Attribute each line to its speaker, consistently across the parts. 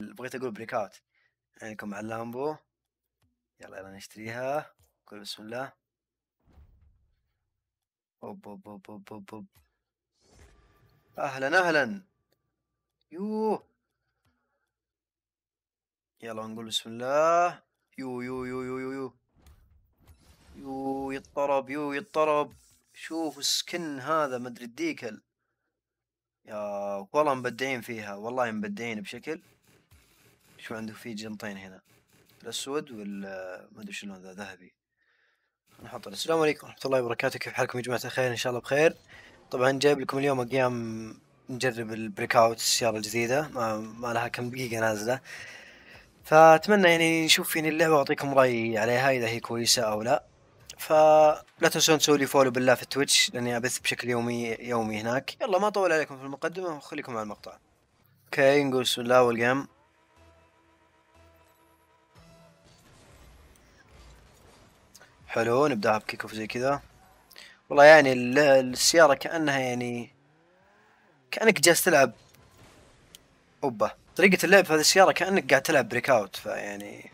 Speaker 1: بغيت اقول بريكات عينكم يعني على اللامبو يلا يلا نشتريها قول بسم الله اوب اوب اوب اوب اوب, أوب. اهلا اهلا يو يلا نقول بسم الله يو يو يو يو يو يو يو يضطرب يو يضطرب شوف السكن هذا مدري الديكل يا والله مبدعين فيها والله مبدعين بشكل شوف عنده في جنطين هنا الأسود وال ما أدري شو اللون ذا ذهبي نحط السلام عليكم ورحمة الله وبركاته كيف حالكم يا جماعة الخير إن شاء الله بخير طبعا جايب لكم اليوم اقيام نجرب البريك أوت السيارة الجديدة ما, ما لها كم دقيقة نازلة فأتمنى يعني نشوف يعني اللعبة وأعطيكم رأيي عليها إذا هي كويسة أو لا فلا تنسون تسوي لي فولو بالله في التويتش لاني ابث بشكل يومي يومي هناك يلا ما اطول عليكم في المقدمه وخليكم على المقطع اوكي نقول بسم الله والجيم حلو نبداها بكيك اوف زي كذا والله يعني السيارة كأنها يعني كأنك جالس تلعب اوبا طريقة اللعب في هذه السيارة كأنك قاعد تلعب بريك اوت فيعني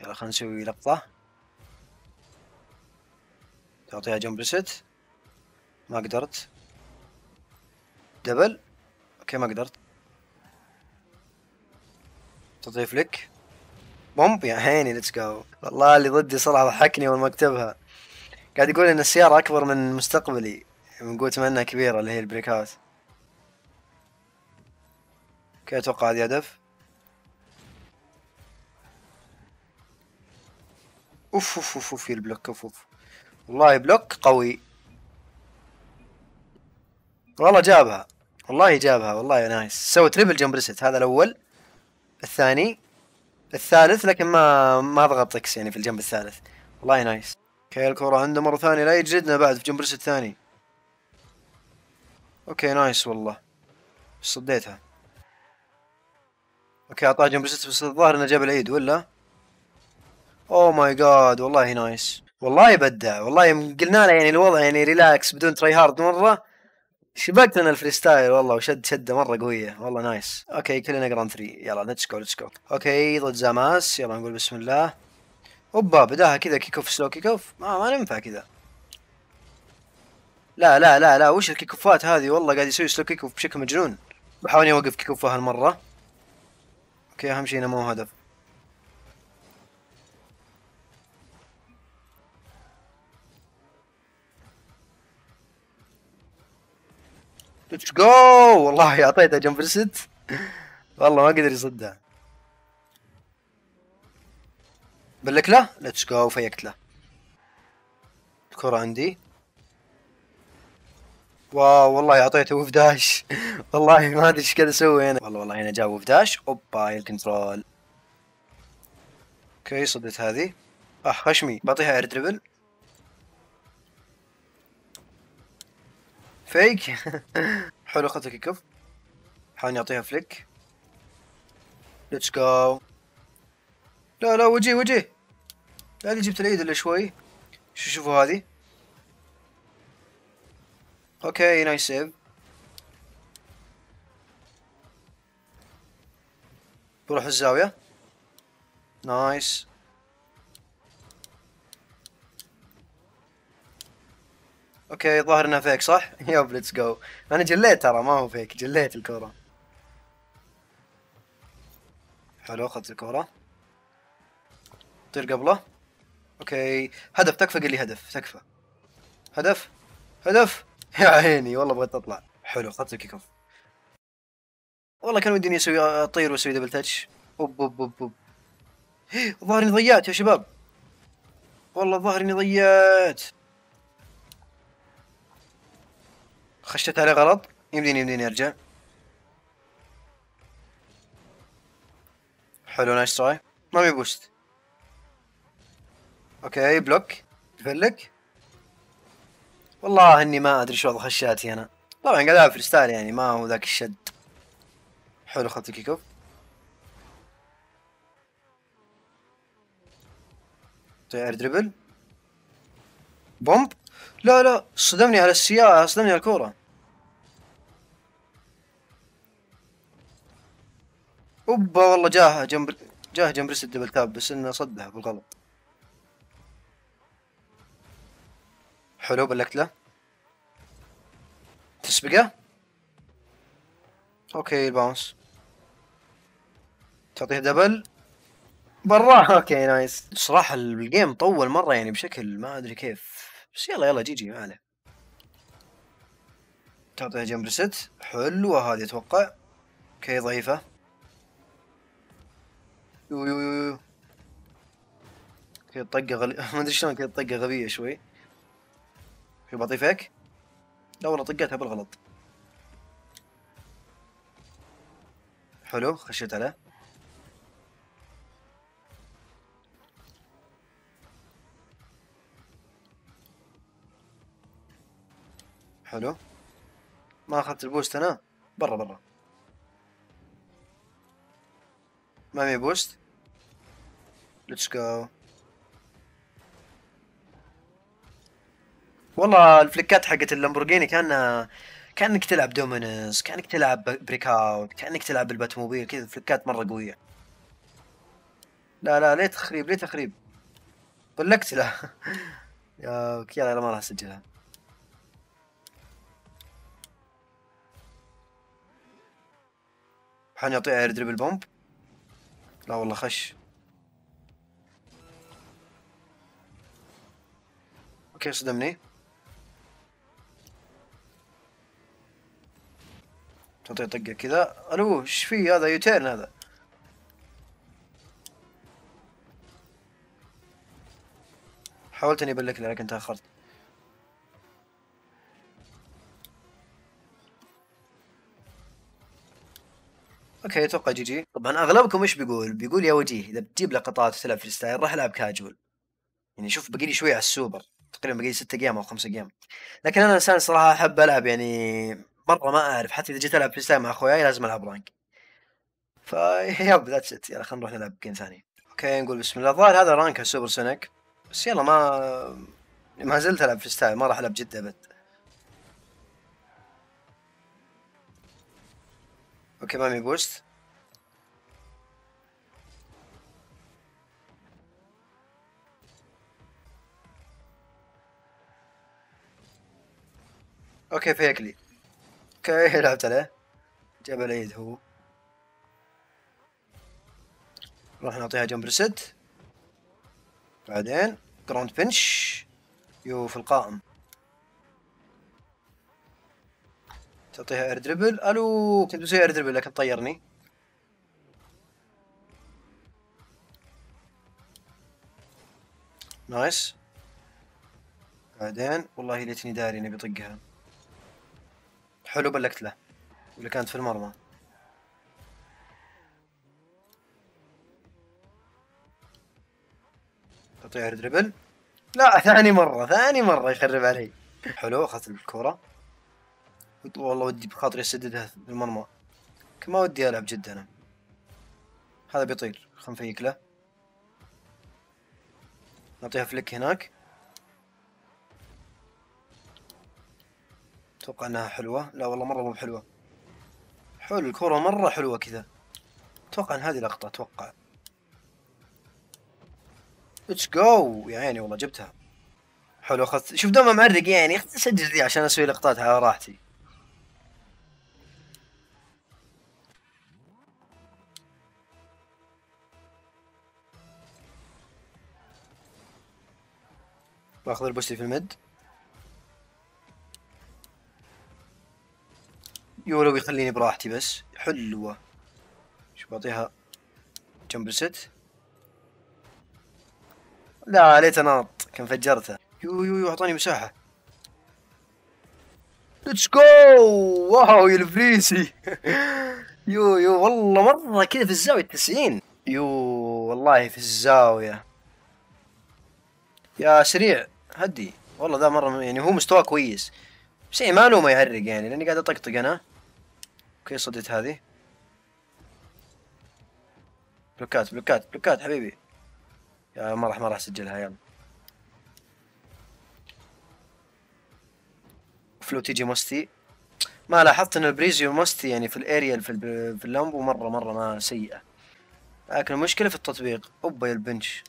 Speaker 1: يلا خلينا نسوي لقطة تعطيها جمب ريست ما قدرت دبل اوكي ما قدرت تضيف لك بومب يا هيني ليتس جو والله اللي ضدي صراحه ضحكني اول ما اكتبها قاعد يقول ان السياره اكبر من مستقبلي من قوة ما انها كبيره اللي هي البريك اوت اوكي اتوقع هذي هدف اوف اوف اوف اوف البلوك اوف اوف والله بلوك قوي والله جابها والله جابها والله نايس سوى تريبل جمب ريست هذا الاول الثاني الثالث لكن ما ما ضغط اكس يعني في الجنب الثالث والله نايس اوكي الكرة عنده مرة ثانية لا يجلدنا بعد في جنب الرس الثاني اوكي نايس والله صديتها اوكي اعطاه جنب الرس بس الظاهر انه جاب العيد ولا اوه ماي جاد والله نايس والله بدع والله قلنا له يعني الوضع يعني ريلاكس بدون تراي هارد مرة شبكت من الفريستايل والله وشد شده مره قويه والله نايس اوكي كلنا جراند 3 يلا ليتس جو ليتس جو اوكي ضد زاماس يلا نقول بسم الله اوبا بداها كذا كيك اوف سلو كيك اوف ما ما ينفع كذا لا لا لا لا وش الكيك اوفات هذه والله قاعد يسوي سلو كيك اوف بشكل مجنون بحاول اوقف كيك اوف هالمره اوكي اهم شيء انه مو هدف ليتس جو والله اعطيتها جنب الست والله ما قدر يصدها لا ليتس جو فيكت له الكره عندي واو والله اعطيته وف داش والله ما ادري ايش قاعد اسوي انا والله والله هنا جاب وف داش اوبا الكنترول اوكي صدت هذه اه هشمي بعطيها اير دربل فيك حلو اخذت كيك اوف حان يعطيها فليك ليتس جو لا لا وجي لا هذه جبت العيد الا شوي شو شوفوا هذه اوكي نايس سيف بروح الزاوية نايس اوكي ظاهر انها فيك صح؟ يب ليتس جو انا جليت ترى ما هو فيك جليت الكوره حلو اخذت الكوره طير قبله اوكي هدف تكفى قال لي هدف تكفى هدف هدف يا عيني والله بغيت اطلع حلو اخذت الكيك اوف والله كان ودي اني اسوي اطير واسوي دبل تاتش اوب اوب اوب اوب اني ضيعت يا شباب والله اني ضيعت خشيت عليه غلط يمديني يمديني ارجع حلو نايس تراي ما بي بوست اوكي بلوك تفلك والله اني ما ادري شو وضع خشاتي انا طبعا قاعد العب فريستايل يعني ما هو ذاك الشد حلو اخذت الكيك اوف طيار دربل بومب لا لا صدمني على السيارة صدمني على الكورة اوبا والله جاه جنب جاه جنب ريست دبل تاب بس انه صدها بالغلط حلو بلكت له تسبقه اوكي الباونس تعطيه دبل برا اوكي نايس صراحة الجيم طول مرة يعني بشكل ما ادري كيف بس يلا يلا جي جي ما عليه تعطيها جمب ريست حلوه هذه اتوقع اوكي ضعيفه يو يو يو يو اوكي الطقه غل... ما ادري شلون كذا الطقه غبيه شوي اوكي بعطيه فيك لا والله طقتها بالغلط حلو خشيت عليه حلو ما اخذت البوست انا برا برا ما في بوست ليتس جو والله الفلكات حقت اللامبورجيني كانها كانك تلعب دومينز كانك تلعب بريك اوت كانك تلعب الباتموبيل كذا فلكات مره قويه لا لا ليه تخريب ليه تخريب طلقت له يا يلا ما راح اسجلها حنعطيه اير دريبل بومب لا والله خش اوكي صدمني تعطيه طقه كذا الو ايش في هذا يوتيرن هذا حاولت اني ابلك لكن تاخرت كان يتوقع جي جي طبعا اغلبكم ايش بيقول؟ بيقول يا وجيه اذا بتجيب لقطات وتلعب في ستايل راح العب كاجول يعني شوف باقي لي شوي على السوبر تقريبا باقي لي 6 جيم او 5 جيم لكن انا انسان صراحه احب العب يعني مره ما اعرف حتى اذا جيت العب في ستايل مع اخوياي لازم العب رانك فيب ذاتس ات يلا خلينا نروح نلعب جيم ثاني اوكي نقول بسم الله الظاهر هذا رانك سوبر سونيك بس يلا ما ما زلت العب في ستايل ما راح العب جد ابد اوكي مامي بوست اوكي فيك لي اوكي لعبت عليه جاب العيد هو راح نعطيها جمب ريسيت بعدين جراوند بنش يو في القائم تعطيها اير دربل الو كنت بسوي اير دربل لكن طيرني نايس بعدين والله ليتني داري اني طقها حلو بلكت له اللي كانت في المرمى تطيع دربل
Speaker 2: لا ثاني مرة
Speaker 1: ثاني مرة يخرب علي حلو اخذت الكرة والله ودي بخاطري اسددها المرمى ما ودي العب جد انا هذا بيطير خلنا نفيك له نعطيها فليك هناك اتوقع انها حلوه لا والله مره مو حلوه حلو الكوره مره حلوه كذا اتوقع ان هذه لقطه اتوقع ليتس جو يا عيني والله جبتها حلو اخذت شوف دوما معرق يعني سجل ذي عشان اسوي لقطات على راحتي باخذ البوستي في المد يولو يخليني براحتي بس حلوة شو بعطيها جمب ست لا ليت ناط كان فجرته يو يو يو اعطاني مساحة ليتس جو واو يا الفريسي يو يو والله مرة كذا في الزاوية 90 يو والله في الزاوية يا سريع هدي والله ذا مرة يعني هو مستواه كويس بس يعني ما لومه يهرق يعني لاني قاعد اطقطق انا اوكي صدت هذه بلوكات بلوكات بلوكات حبيبي يا ما راح ما راح اسجلها يلا فلو تيجي مستي ما لاحظت ان البريزيو مستي يعني في الاريال في في مره مره ما سيئه لكن المشكله في التطبيق اوبا يا البنش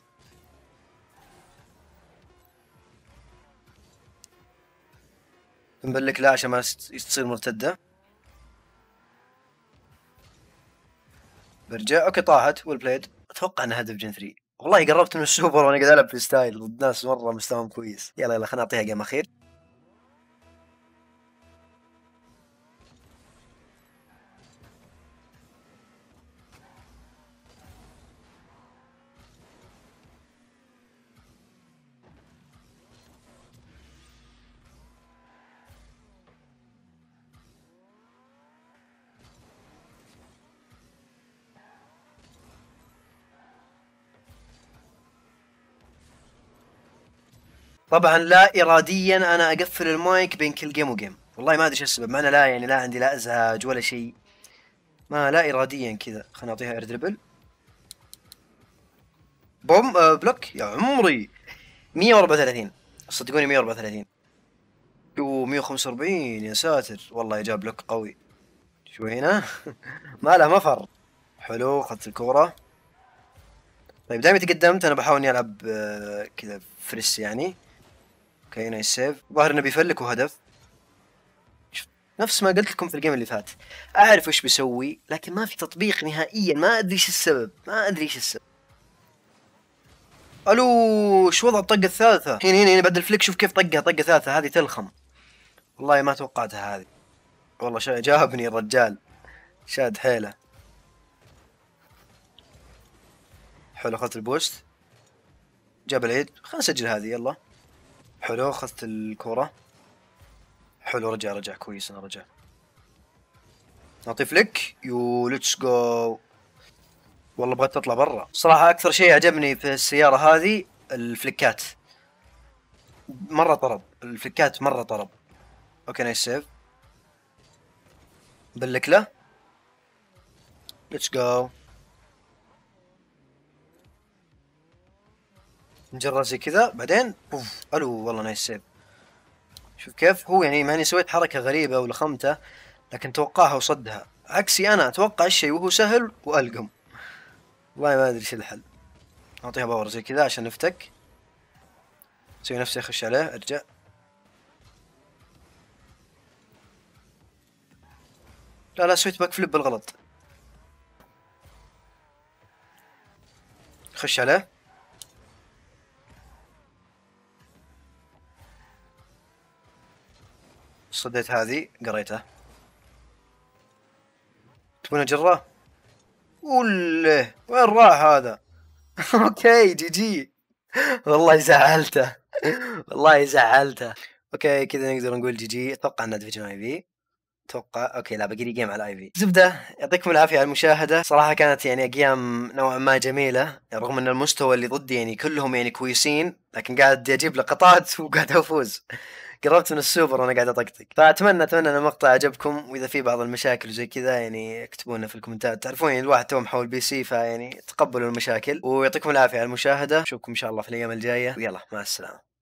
Speaker 1: نبلك لا عشان ما تصير مرتده برجع اوكي طاحت والبليد اتوقع انها هدف جن 3 والله قربت من السوبر وانا قاعد العب في ستايل ضد ناس مره مستواهم كويس يلا يلا خلنا نعطيها جيم اخير طبعا لا اراديا انا اقفل المايك بين كل جيم وجيم والله ما ادري شو السبب ما انا لا يعني لا عندي لا ازعاج ولا شيء ما لا اراديا كذا خليني اعطيها اير دربل بوم آه بلوك يا عمري 134 صدقوني 134 و 145 يا ساتر والله جاب بلوك قوي شو هنا ما له مفر حلو اخذت الكوره طيب دائما تقدمت انا بحاول اني العب آه، كذا فريس يعني اوكي نايس سيف الظاهر انه بيفلكوا هدف نفس ما قلت لكم في الجيم اللي فات اعرف ايش بيسوي لكن ما في تطبيق نهائيا ما ادري ايش السبب ما ادري ايش السبب الو شو وضع الطقه الثالثه هنا هنا هنا بعد الفليك شوف كيف طقها طقه ثالثه هذه تلخم والله ما توقعتها هذه والله شا... جابني الرجال شاد حيله حلو اخذت البوست جاب العيد خلنا نسجل هذه يلا حلو اخذت الكرة حلو رجع رجع كويس انا رجع نعطي فليك يو ليتس جو والله بغيت تطلع برا صراحة اكثر شيء عجبني في السيارة هذه الفلكات مرة طرب الفلكات مرة طرب اوكي نايس سيف بالكلة ليتس جو مجرد زي كذا بعدين اوف الو والله نايس سيف شوف كيف هو يعني ماني سويت حركة غريبة ولخمته لكن توقعها وصدها عكسي انا اتوقع الشيء وهو سهل والقم والله ما ادري شو الحل اعطيها باور زي كذا عشان نفتك سوي نفسي اخش عليه ارجع لا لا سويت باك فليب بالغلط خش عليه صديت هذه قريته تبون جره وله وين راح هذا اوكي جي جي والله زعلته والله زعلته اوكي كذا نقدر نقول جي جي اتوقع ان ادفج اي بي اتوقع اوكي لا باقي لي جيم على اي بي زبده يعطيكم العافيه على المشاهده صراحه كانت يعني ايام نوعا ما جميله رغم ان المستوى اللي ضدي يعني كلهم يعني كويسين لكن قاعد اجيب لقطات وقاعد افوز قربت من السوبر وانا قاعد اطقطق فاتمنى اتمنى ان المقطع عجبكم واذا في بعض المشاكل وزي كذا يعني اكتبوا لنا في الكومنتات تعرفون يعني الواحد تو محول بي سي فيعني تقبلوا المشاكل ويعطيكم العافيه على المشاهده اشوفكم ان شاء الله في الايام الجايه ويلا مع السلامه